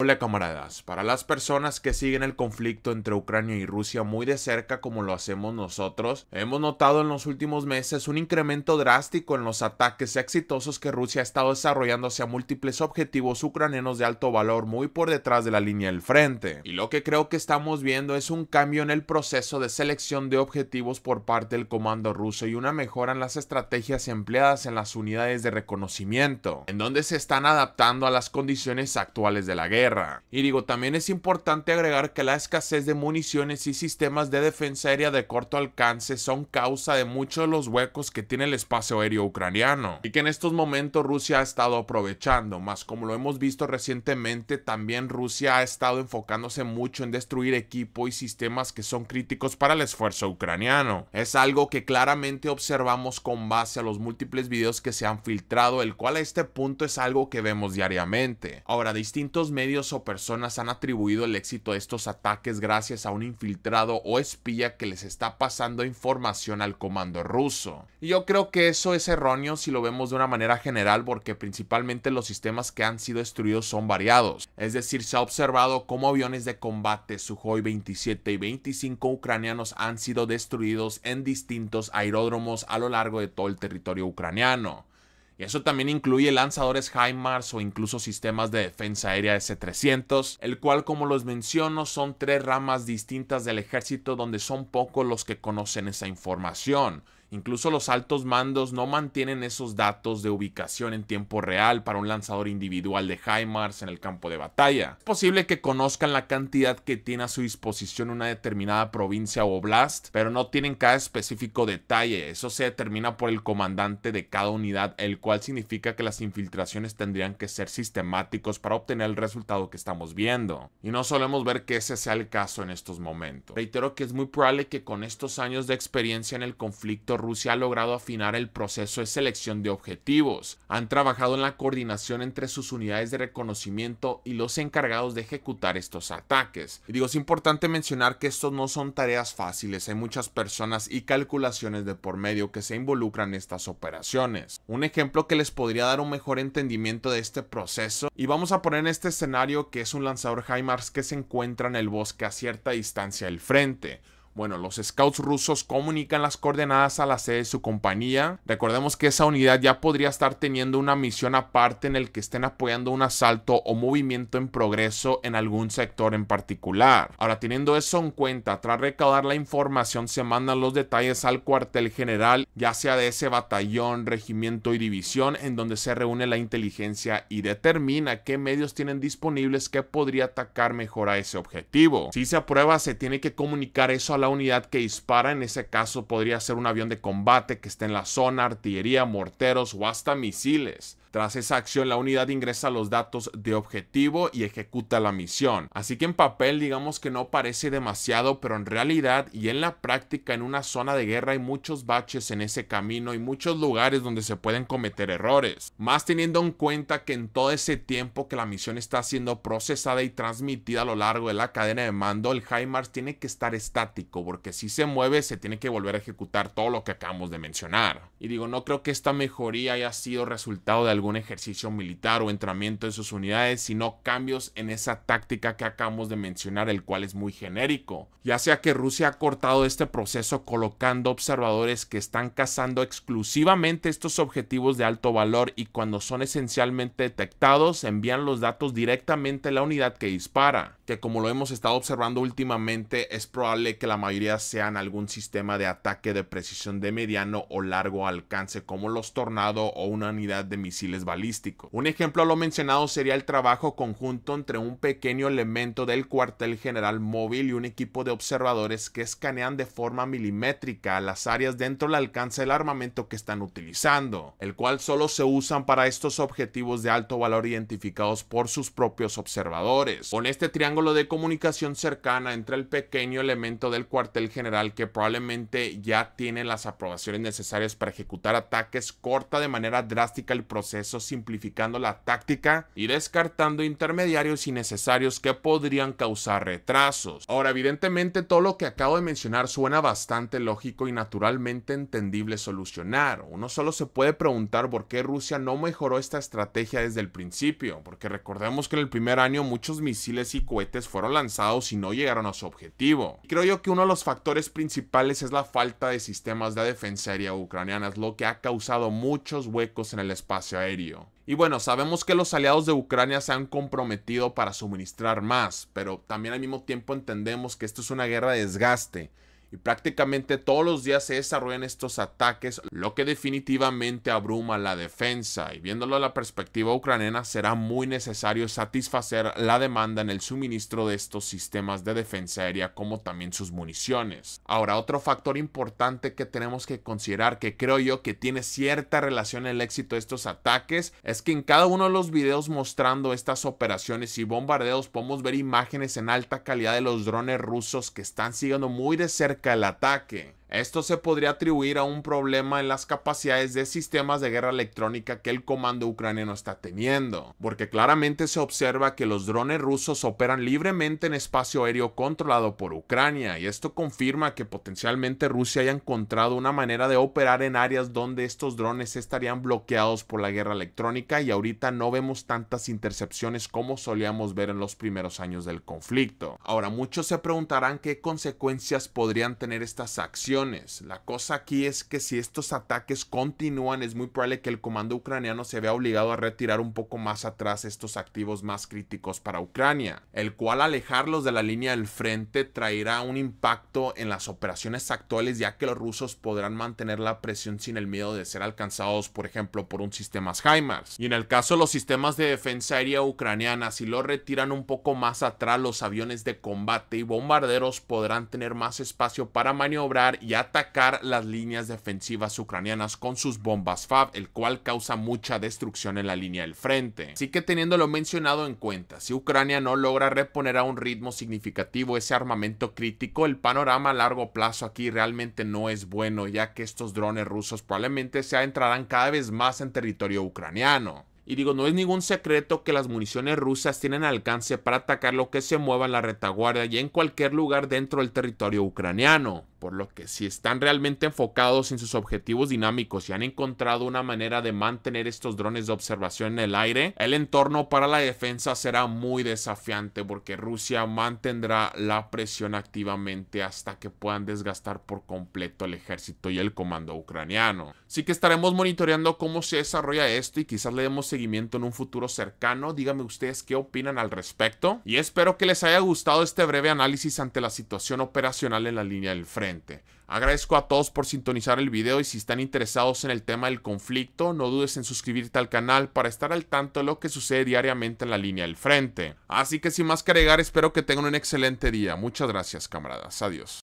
Hola camaradas, para las personas que siguen el conflicto entre Ucrania y Rusia muy de cerca como lo hacemos nosotros, hemos notado en los últimos meses un incremento drástico en los ataques exitosos que Rusia ha estado desarrollando hacia múltiples objetivos ucranianos de alto valor muy por detrás de la línea del frente. Y lo que creo que estamos viendo es un cambio en el proceso de selección de objetivos por parte del comando ruso y una mejora en las estrategias empleadas en las unidades de reconocimiento, en donde se están adaptando a las condiciones actuales de la guerra. Y digo, también es importante agregar que la escasez de municiones y sistemas de defensa aérea de corto alcance son causa de muchos de los huecos que tiene el espacio aéreo ucraniano y que en estos momentos Rusia ha estado aprovechando, más como lo hemos visto recientemente, también Rusia ha estado enfocándose mucho en destruir equipo y sistemas que son críticos para el esfuerzo ucraniano. Es algo que claramente observamos con base a los múltiples videos que se han filtrado, el cual a este punto es algo que vemos diariamente. Ahora, distintos medios o personas han atribuido el éxito de estos ataques gracias a un infiltrado o espía que les está pasando información al comando ruso. yo creo que eso es erróneo si lo vemos de una manera general porque principalmente los sistemas que han sido destruidos son variados. Es decir, se ha observado cómo aviones de combate suhoi 27 y 25 ucranianos han sido destruidos en distintos aeródromos a lo largo de todo el territorio ucraniano. Y eso también incluye lanzadores HIMARS o incluso sistemas de defensa aérea S-300, el cual como los menciono son tres ramas distintas del ejército donde son pocos los que conocen esa información. Incluso los altos mandos no mantienen esos datos de ubicación en tiempo real para un lanzador individual de HIMARS en el campo de batalla. Es posible que conozcan la cantidad que tiene a su disposición una determinada provincia o blast, pero no tienen cada específico detalle. Eso se determina por el comandante de cada unidad, el cual significa que las infiltraciones tendrían que ser sistemáticos para obtener el resultado que estamos viendo. Y no solemos ver que ese sea el caso en estos momentos. Reitero que es muy probable que con estos años de experiencia en el conflicto Rusia ha logrado afinar el proceso de selección de objetivos. Han trabajado en la coordinación entre sus unidades de reconocimiento y los encargados de ejecutar estos ataques. Y digo, es importante mencionar que estos no son tareas fáciles, hay muchas personas y calculaciones de por medio que se involucran en estas operaciones. Un ejemplo que les podría dar un mejor entendimiento de este proceso y vamos a poner en este escenario que es un lanzador HIMARS que se encuentra en el bosque a cierta distancia del frente. Bueno, los scouts rusos comunican las coordenadas a la sede de su compañía. Recordemos que esa unidad ya podría estar teniendo una misión aparte en el que estén apoyando un asalto o movimiento en progreso en algún sector en particular. Ahora, teniendo eso en cuenta, tras recaudar la información se mandan los detalles al cuartel general, ya sea de ese batallón, regimiento y división, en donde se reúne la inteligencia y determina qué medios tienen disponibles que podría atacar mejor a ese objetivo. Si se aprueba, se tiene que comunicar eso a la unidad que dispara, en ese caso podría ser un avión de combate que esté en la zona, artillería, morteros o hasta misiles. Tras esa acción, la unidad ingresa los datos de objetivo y ejecuta la misión. Así que en papel digamos que no parece demasiado, pero en realidad y en la práctica en una zona de guerra hay muchos baches en ese camino y muchos lugares donde se pueden cometer errores. Más teniendo en cuenta que en todo ese tiempo que la misión está siendo procesada y transmitida a lo largo de la cadena de mando, el HIMARS tiene que estar estático porque si se mueve se tiene que volver a ejecutar todo lo que acabamos de mencionar. Y digo, no creo que esta mejoría haya sido resultado de un ejercicio militar o entrenamiento de sus unidades, sino cambios en esa táctica que acabamos de mencionar, el cual es muy genérico. Ya sea que Rusia ha cortado este proceso colocando observadores que están cazando exclusivamente estos objetivos de alto valor y cuando son esencialmente detectados envían los datos directamente a la unidad que dispara, que como lo hemos estado observando últimamente es probable que la mayoría sean algún sistema de ataque de precisión de mediano o largo alcance como los tornado o una unidad de misiles balísticos. Un ejemplo a lo mencionado sería el trabajo conjunto entre un pequeño elemento del cuartel general móvil y un equipo de observadores que escanean de forma milimétrica las áreas dentro del alcance del armamento que están utilizando, el cual solo se usan para estos objetivos de alto valor identificados por sus propios observadores. Con este triángulo de comunicación cercana entre el pequeño elemento del cuartel general que probablemente ya tiene las aprobaciones necesarias para ejecutar ataques corta de manera drástica el proceso eso simplificando la táctica y descartando intermediarios innecesarios que podrían causar retrasos. Ahora, evidentemente todo lo que acabo de mencionar suena bastante lógico y naturalmente entendible solucionar. Uno solo se puede preguntar por qué Rusia no mejoró esta estrategia desde el principio, porque recordemos que en el primer año muchos misiles y cohetes fueron lanzados y no llegaron a su objetivo. creo yo que uno de los factores principales es la falta de sistemas de defensa aérea ucranianas, lo que ha causado muchos huecos en el espacio aéreo y bueno, sabemos que los aliados de Ucrania se han comprometido para suministrar más, pero también al mismo tiempo entendemos que esto es una guerra de desgaste y prácticamente todos los días se desarrollan estos ataques, lo que definitivamente abruma la defensa y viéndolo la perspectiva ucraniana será muy necesario satisfacer la demanda en el suministro de estos sistemas de defensa aérea como también sus municiones. Ahora, otro factor importante que tenemos que considerar que creo yo que tiene cierta relación el éxito de estos ataques es que en cada uno de los videos mostrando estas operaciones y bombardeos podemos ver imágenes en alta calidad de los drones rusos que están siguiendo muy de cerca el ataque. Esto se podría atribuir a un problema en las capacidades de sistemas de guerra electrónica que el comando ucraniano está teniendo, porque claramente se observa que los drones rusos operan libremente en espacio aéreo controlado por Ucrania, y esto confirma que potencialmente Rusia haya encontrado una manera de operar en áreas donde estos drones estarían bloqueados por la guerra electrónica y ahorita no vemos tantas intercepciones como solíamos ver en los primeros años del conflicto. Ahora, muchos se preguntarán qué consecuencias podrían tener estas acciones la cosa aquí es que si estos ataques continúan, es muy probable que el comando ucraniano se vea obligado a retirar un poco más atrás estos activos más críticos para Ucrania, el cual alejarlos de la línea del frente traerá un impacto en las operaciones actuales ya que los rusos podrán mantener la presión sin el miedo de ser alcanzados, por ejemplo, por un sistema HIMARS. Y en el caso de los sistemas de defensa aérea ucraniana, si lo retiran un poco más atrás, los aviones de combate y bombarderos podrán tener más espacio para maniobrar y atacar las líneas defensivas ucranianas con sus bombas FAB, el cual causa mucha destrucción en la línea del frente. Así que lo mencionado en cuenta, si Ucrania no logra reponer a un ritmo significativo ese armamento crítico, el panorama a largo plazo aquí realmente no es bueno, ya que estos drones rusos probablemente se adentrarán cada vez más en territorio ucraniano. Y digo, no es ningún secreto que las municiones rusas tienen alcance para atacar lo que se mueva en la retaguardia y en cualquier lugar dentro del territorio ucraniano por lo que si están realmente enfocados en sus objetivos dinámicos y han encontrado una manera de mantener estos drones de observación en el aire, el entorno para la defensa será muy desafiante porque Rusia mantendrá la presión activamente hasta que puedan desgastar por completo el ejército y el comando ucraniano. Así que estaremos monitoreando cómo se desarrolla esto y quizás le demos seguimiento en un futuro cercano. Díganme ustedes qué opinan al respecto y espero que les haya gustado este breve análisis ante la situación operacional en la línea del frente. Agradezco a todos por sintonizar el video y si están interesados en el tema del conflicto, no dudes en suscribirte al canal para estar al tanto de lo que sucede diariamente en la línea del frente. Así que sin más que agregar, espero que tengan un excelente día. Muchas gracias camaradas. Adiós.